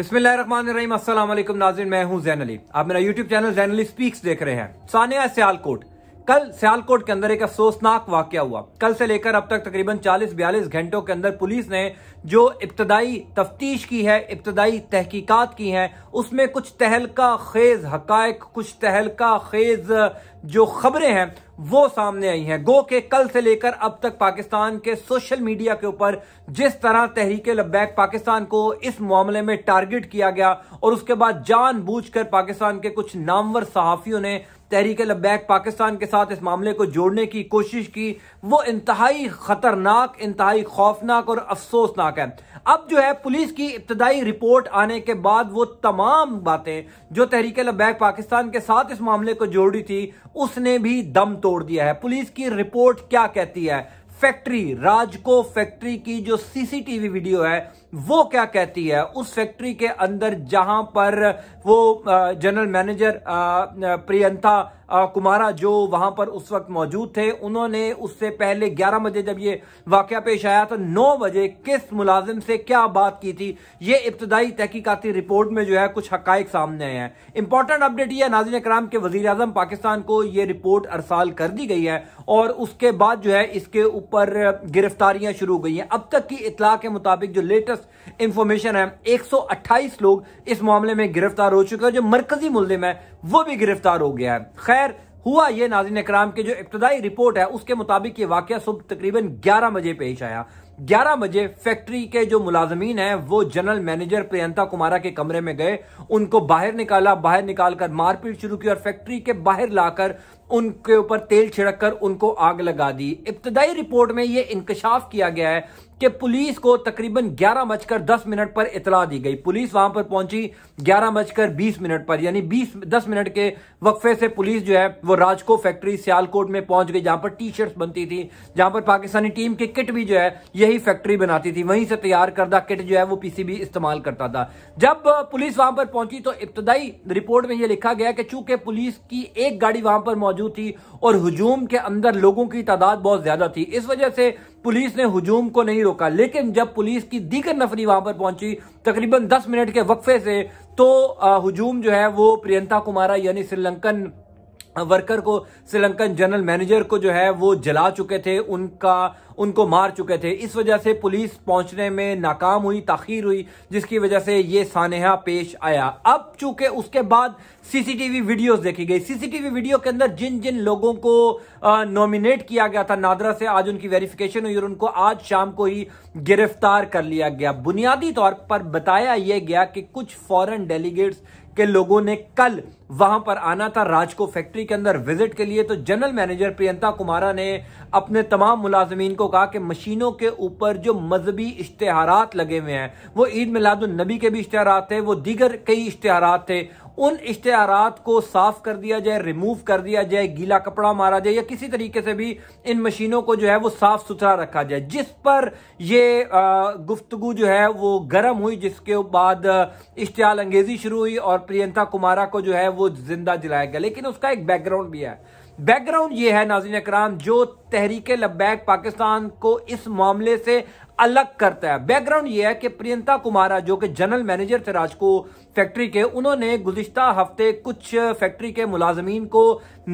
बिस्मिल्लाम असलम नाजिन मैं हूं जैन अली आप मेरा YouTube channel Zain Ali speaks देख रहे हैं सानिया सियालकोट कल सियालकोट के अंदर एक अफसोसनाक वाक्य हुआ कल से लेकर अब तक तकरीबन 40-42 घंटों के अंदर पुलिस ने जो इब्तदाई तफ्तीश की है इब्तदाई तहकीकात की है उसमें कुछ तहलका खेज हक कुछ तहलका खेज जो खबरें हैं वो सामने आई हैं गो के कल से लेकर अब तक पाकिस्तान के सोशल मीडिया के ऊपर जिस तरह तहरीके लब्बैक पाकिस्तान को इस मामले में टारगेट किया गया और उसके बाद जानबूझकर पाकिस्तान के कुछ नामवर सहाफियों ने तहरीके लब्बैक पाकिस्तान के साथ इस मामले को जोड़ने की कोशिश की वो इंतहाई खतरनाक इंतहाई खौफनाक और अफसोसनाक है अब जो है पुलिस की इब्तदाई रिपोर्ट आने के बाद वो तमाम बातें जो तहरीके लब्बैक पाकिस्तान के साथ इस मामले को जोड़ी थी उसने भी दम तोड़ तोड़ दिया है पुलिस की रिपोर्ट क्या कहती है फैक्ट्री राजको फैक्ट्री की जो सीसीटीवी वीडियो है वो क्या कहती है उस फैक्ट्री के अंदर जहां पर वो जनरल मैनेजर प्रियंता कुमारा जो वहां पर उस वक्त मौजूद थे उन्होंने उससे पहले 11 बजे जब ये वाक्य पेश आया तो 9 बजे किस मुलाजिम से क्या बात की थी ये इब्तदाई तहकीकती रिपोर्ट में जो है कुछ हक सामने आए हैं इंपॉर्टेंट अपडेट यह नाजिन कराम के वजी अजम पाकिस्तान को यह रिपोर्ट अरसाल कर दी गई है और उसके बाद जो है इसके ऊपर गिरफ्तारियां शुरू हो गई हैं अब तक की इतला के मुताबिक जो लेटेस्ट लेटेस्ट इंफॉर्मेशन है 128 लोग इस मामले में गिरफ्तार हो चुके हैं जो मरकजी मुलिम है वो भी गिरफ्तार हो गया है खैर हुआ ये नाजिन कराम की जो इब्तदाई रिपोर्ट है उसके मुताबिक ये वाक्य सुबह तकरीबन ग्यारह बजे पेश आया 11 बजे फैक्ट्री के जो मुलाजमीन हैं वो जनरल मैनेजर प्रियंता कुमारा के कमरे में गए उनको बाहर निकाला बाहर निकालकर मारपीट शुरू की और फैक्ट्री के बाहर लाकर उनके ऊपर तेल छिड़क कर उनको आग लगा दी इब्तदाई रिपोर्ट में ये इंकशाफ किया गया है कि पुलिस को तकरीबन ग्यारह बजकर दस मिनट पर इतला दी गई पुलिस वहां पर पहुंची ग्यारह बजकर बीस मिनट पर यानी बीस दस मिनट के वक्फे से पुलिस जो है वो राजको फैक्ट्री सियालकोट में पहुंच गई जहां पर टी शर्ट बनती थी जहां पर पाकिस्तानी टीम की किट भी जो है यही फैक्ट्री बनाती थी वहीं से तैयार करदा किट जो है वो पीसीबी इस्तेमाल करता था जब पुलिस वहां पर पहुंची तो इब्तदाई रिपोर्ट में यह लिखा गया कि चूंकि पुलिस की एक गाड़ी वहां पर मौजूद थी और हजूम के अंदर लोगों की तादाद बहुत ज्यादा थी इस वजह से पुलिस ने हजूम को नहीं रोका लेकिन जब पुलिस की दीगर नफरी वहां पर पहुंची तकरीबन 10 मिनट के वक्फे से तो हजूम जो है वो प्रियंता कुमारा यानी श्रीलंकन वर्कर को श्रीलंकन जनरल मैनेजर को जो है वो जला चुके थे उनका उनको मार चुके थे इस वजह से पुलिस पहुंचने में नाकाम हुई ताखीर हुई जिसकी वजह से ये सानहा पेश आया अब चूंकि उसके बाद सीसीटीवी वीडियोस देखी गई सीसीटीवी वीडियो के अंदर जिन जिन लोगों को नॉमिनेट किया गया था नादरा से आज उनकी वेरिफिकेशन हुई और उनको आज शाम को ही गिरफ्तार कर लिया गया बुनियादी तौर पर बताया यह गया कि कुछ फॉरन डेलीगेट्स के लोगों ने कल वहां पर आना था राजको फैक्ट्री के अंदर विजिट के लिए तो जनरल मैनेजर प्रियंता कुमारा ने अपने तमाम मुलाजमीन को कहा कि मशीनों के ऊपर जो मजहबी इश्तेहार लगे हुए हैं वो ईद मिलादुल नबी के भी इश्तेहार थे वो दीगर कई इश्तहारात थे उन इश्तहारात को साफ कर दिया जाए रिमूव कर दिया जाए गीला कपड़ा मारा जाए या किसी तरीके से भी इन मशीनों को जो है वो साफ सुथरा रखा जाए जिस पर ये गुफ्तगु जो है वो गर्म हुई जिसके बाद इश्तियाल अंगेजी शुरू हुई और प्रियंका कुमारा को जो है वो जिंदा जलाया गया लेकिन उसका एक बैकग्राउंड भी है बैकग्राउंड ये है नाजिन अकराम जो तहरीक लब्बैक पाकिस्तान को इस मामले से अलग करता है बैकग्राउंड ये है कि प्रियंता कुमारा जो कि जनरल मैनेजर थे राजको फैक्ट्री के उन्होंने गुजशत हफ्ते कुछ फैक्ट्री के मुलाजमीन को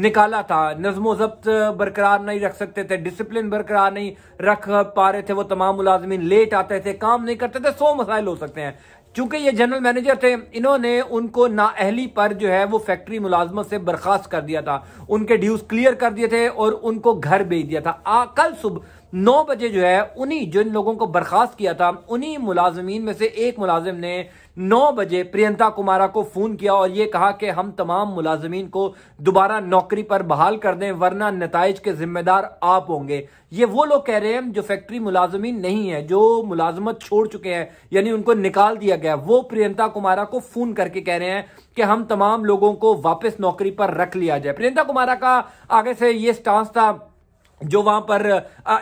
निकाला था नजमो जब्त बरकरार नहीं रख सकते थे डिसिप्लिन बरकरार नहीं रख पा रहे थे वो तमाम मुलाजमीन लेट आते थे काम नहीं करते थे सौ मसाइल हो सकते हैं चूंकि ये जनरल मैनेजर थे इन्होंने उनको नाअहली पर जो है वो फैक्ट्री मुलाजमत से बर्खास्त कर दिया था उनके ड्यूज क्लियर कर दिए थे और उनको घर भेज दिया था आ, कल सुबह नौ बजे जो है उन्हीं जिन लोगों को बर्खास्त किया था उन्हीं मुलाजमीन में से एक मुलाजिम ने नौ बजे प्रियंता कुमारा को फोन किया और ये कहा कि हम तमाम मुलाजमीन को दोबारा नौकरी पर बहाल कर दें वरना नतज के जिम्मेदार आप होंगे ये वो लोग कह रहे हैं जो फैक्ट्री मुलाजमीन नहीं है जो मुलाजमत छोड़ चुके हैं यानी उनको निकाल दिया गया वो प्रियंता कुमारा को फोन करके कह रहे हैं कि हम तमाम लोगों को वापस नौकरी पर रख लिया जाए प्रियंता कुमारा का आगे से ये स्टांस था जो वहां पर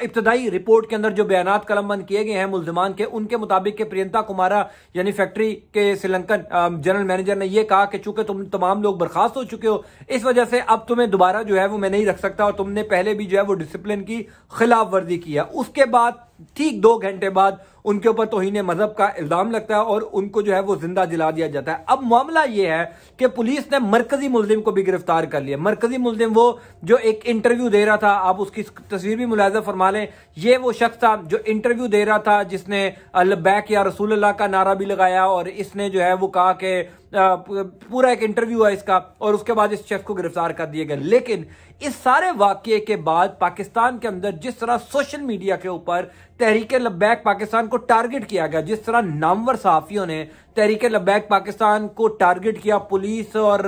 इब्तदाई रिपोर्ट के अंदर जो बयान कलमबंद किए गए हैं मुलजमान के उनके मुताबिक के प्रियंता कुमारा यानी फैक्ट्री के श्रीलंकन जनरल मैनेजर ने यह कहा कि चूंकि तुम तमाम लोग बर्खास्त हो चुके हो इस वजह से अब तुम्हें दोबारा जो है वो मैं नहीं रख सकता और तुमने पहले भी जो है वो डिसिप्लिन की खिलाफ वर्जी की है उसके बाद ठीक दो घंटे बाद उनके ऊपर तोहन मजहब का इल्ज़ाम लगता है और उनको जो है वो जिंदा जला दिया जाता है अब मामला ये है कि पुलिस ने मरकजी मुलिम को भी गिरफ्तार कर लिया मरकजी मुलिम वो जो एक इंटरव्यू दे रहा था आप उसकी तस्वीर भी मुलायजा फरमा लें ये वो शख्स था जो इंटरव्यू दे रहा था जिसने अलबैक या रसूल अल्लाह का नारा भी लगाया और इसने जो है वो कहा कि पूरा एक इंटरव्यू है इसका और उसके बाद इस शख्स को गिरफ्तार कर दिए गए लेकिन इस सारे वाक्य के बाद पाकिस्तान के अंदर जिस तरह सोशल मीडिया के ऊपर तहरीक लब्बैक पाकिस्तान को टारगेट किया गया जिस तरह नामवर सहाफियों ने तहरीके लब्बैक पाकिस्तान को टारगेट किया पुलिस और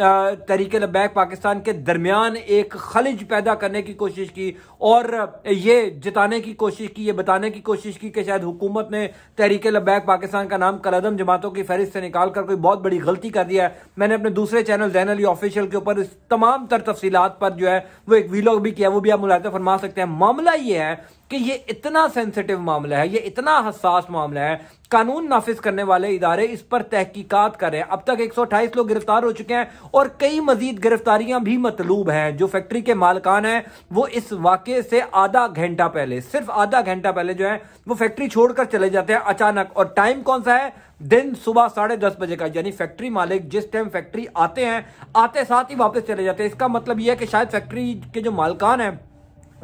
तहरीक लब्बैक पाकिस्तान के दरमियान एक खलिज पैदा करने की कोशिश की और ये जिताने की कोशिश की ये बताने की कोशिश की कि शायद हुकूमत ने तहरीके लब्बैक पाकिस्तान का नाम कलदम जमातों की फहरिस्त से निकाल कर कोई बहुत बड़ी गलती कर दिया है मैंने अपने दूसरे चैनल जैन अली ऑफिशियल के ऊपर इस तमाम तर तफसीत पर जो है वो एक वीलॉग भी किया वो भी आप मुलायदा फरमा सकते हैं मामला ये है कि ये इतना सेंसिटिव मामला है ये इतना हसास मामला है कानून नाफिज करने वाले इदारे इस पर तहकीकत करें अब तक 128 लोग गिरफ्तार हो चुके हैं और कई मजीद गिरफ्तारियां भी मतलूब हैं जो फैक्ट्री के मालकान हैं वो इस वाक्य से आधा घंटा पहले सिर्फ आधा घंटा पहले जो है वो फैक्ट्री छोड़कर चले जाते हैं अचानक और टाइम कौन सा है दिन सुबह साढ़े दस बजे का यानी फैक्ट्री मालिक जिस टाइम फैक्ट्री आते हैं आते साथ ही वापस चले जाते हैं इसका मतलब यह है कि शायद फैक्ट्री के जो मालकान हैं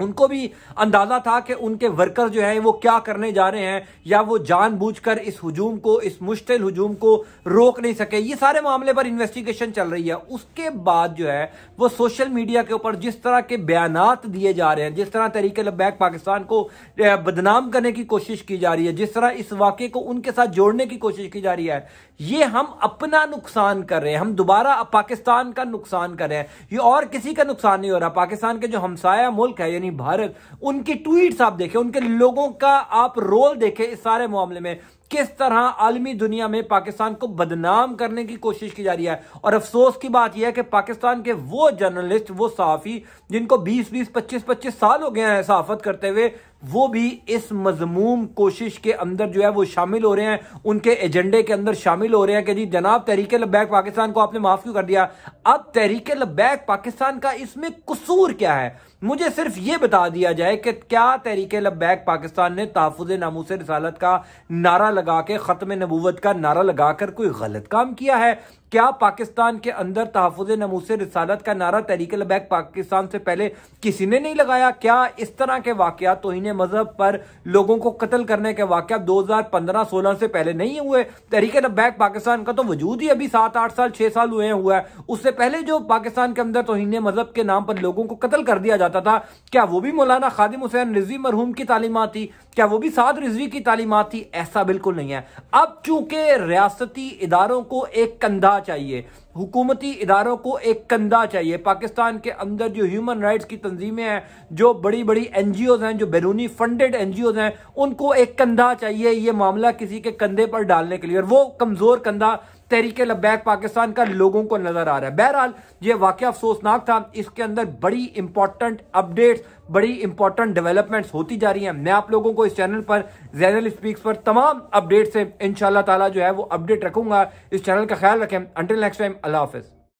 उनको भी अंदाजा था कि उनके वर्कर जो हैं वो क्या करने जा रहे हैं या वो जानबूझकर इस हजूम को इस मुश्तिल हजूम को रोक नहीं सके ये सारे मामले पर इन्वेस्टिगेशन चल रही है उसके बाद जो है वो सोशल मीडिया के ऊपर जिस तरह के बयान दिए जा रहे हैं जिस तरह तरीके लबैक पाकिस्तान को बदनाम करने की कोशिश की जा रही है जिस तरह इस वाक्य को उनके साथ जोड़ने की कोशिश की जा रही है ये हम अपना नुकसान कर रहे हैं हम दोबारा पाकिस्तान का नुकसान कर रहे हैं ये और किसी का नुकसान नहीं हो रहा पाकिस्तान के जो हमसाया मुल्क है यानी यानी भारत उनकी ट्वीट्स आप देखें उनके लोगों का आप रोल देखें इस सारे मामले में किस तरह आलमी दुनिया में पाकिस्तान को बदनाम करने की कोशिश की जा रही है और अफसोस की बात यह है कि पाकिस्तान के वो जर्नलिस्ट वो सहाफ़ी जिनको 20 20 25 25 साल हो गए हैं सहाफत करते हुए वो भी इस मजमूम कोशिश के अंदर जो है वो शामिल हो रहे हैं उनके एजेंडे के अंदर शामिल हो रहे हैं कि जी जनाब तहरीक लब्बैक पाकिस्तान को आपने माफ क्यों कर दिया अब तहरीक लब्बैक पाकिस्तान का इसमें कसूर क्या है मुझे सिर्फ ये बता दिया जाए कि क्या तहरीक लब्बैक पाकिस्तान ने तहफुज नामूस रसालत का नारा लगा के ख़त्म नबूवत का नारा लगाकर कोई गलत काम किया है क्या पाकिस्तान के अंदर तहफ़ नमूस रिसालत का नारा तहरीक बैक पाकिस्तान से पहले किसी ने नहीं लगाया क्या इस तरह के वाकया तोहन मजहब पर लोगों को कत्ल करने के वाक़ दो हज़ार पंद्रह सोलह से पहले नहीं हुए तहरीक बैक पाकिस्तान का तो वजूद ही अभी सात आठ साल छह साल हुए हुआ है उससे पहले जो पाकिस्तान के अंदर तोहन मजहब के नाम पर लोगों को कत्ल कर दिया जाता था क्या वो भी मौलाना खादिम हुसैन रिजी मरहूम की तालीमत थी क्या वो भी साध रिजवी की तालीमत थी ऐसा बिल्कुल नहीं है अब चूंकि रियासती इदारों को एक कंधा चाहिए हुकूमती इदारों को एक कंधा चाहिए पाकिस्तान के अंदर जो ह्यूमन राइट्स की तंजीमें हैं जो बड़ी बड़ी एन जी ओज़ हैं जो बैरूनी फंडेड एन जी ओज़ हैं उनको एक कंधा चाहिए ये मामला किसी के कंधे पर डालने के लिए और वो कमज़ोर कंधा तहरीक लब्बैक पाकिस्तान का लोगों को नजर आ रहा है बहरहाल ये वाक़ अफसोसनाक था इसके अंदर बड़ी इंपॉर्टेंट अपडेट्स बड़ी इंपॉर्टेंट डेवलपमेंट्स होती जा रही हैं मैं आप लोगों को इस चैनल पर जैनल स्पीक्स पर तमाम अपडेट्स से इन ताला जो है वो अपडेट रखूंगा इस चैनल का ख्याल रखें अंटिल नेक्स्ट टाइम अल्लाह हाफिज़